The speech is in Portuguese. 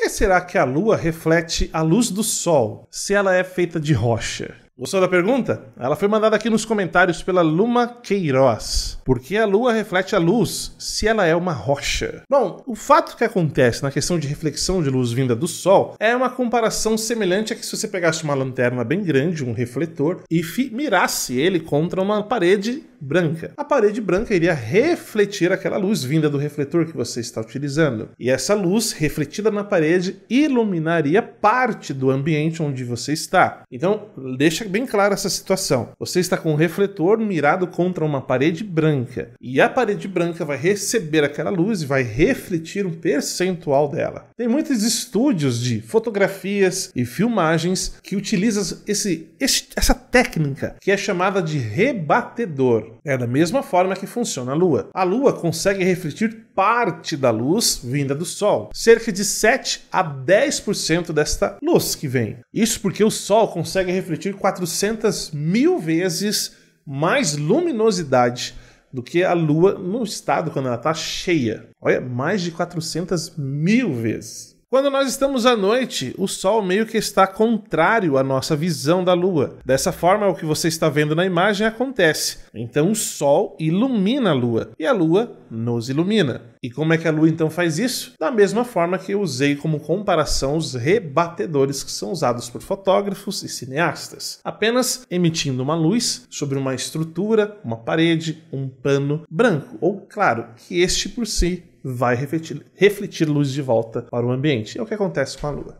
que será que a Lua reflete a luz do Sol se ela é feita de rocha? Gostou da pergunta? Ela foi mandada aqui nos comentários pela Luma Queiroz. Por que a Lua reflete a luz se ela é uma rocha? Bom, o fato que acontece na questão de reflexão de luz vinda do Sol é uma comparação semelhante a que se você pegasse uma lanterna bem grande, um refletor, e mirasse ele contra uma parede branca. A parede branca iria refletir aquela luz vinda do refletor que você está utilizando. E essa luz, refletida na parede, iluminaria parte do ambiente onde você está. Então, deixa bem clara essa situação. Você está com um refletor mirado contra uma parede branca. E a parede branca vai receber aquela luz e vai refletir um percentual dela. Tem muitos estúdios de fotografias e filmagens que utilizam esse, esse essa técnica que é chamada de rebatedor. É da mesma forma que funciona a Lua. A Lua consegue refletir parte da luz vinda do Sol, cerca de 7 a 10% desta luz que vem. Isso porque o Sol consegue refletir 400 mil vezes mais luminosidade do que a Lua no estado quando ela está cheia. Olha, mais de 400 mil vezes. Quando nós estamos à noite, o Sol meio que está contrário à nossa visão da Lua. Dessa forma, o que você está vendo na imagem acontece. Então o Sol ilumina a Lua e a Lua nos ilumina. E como é que a lua então faz isso? Da mesma forma que eu usei como comparação os rebatedores que são usados por fotógrafos e cineastas, apenas emitindo uma luz sobre uma estrutura, uma parede, um pano branco ou claro, que este por si vai refletir, refletir luz de volta para o ambiente. É o que acontece com a lua.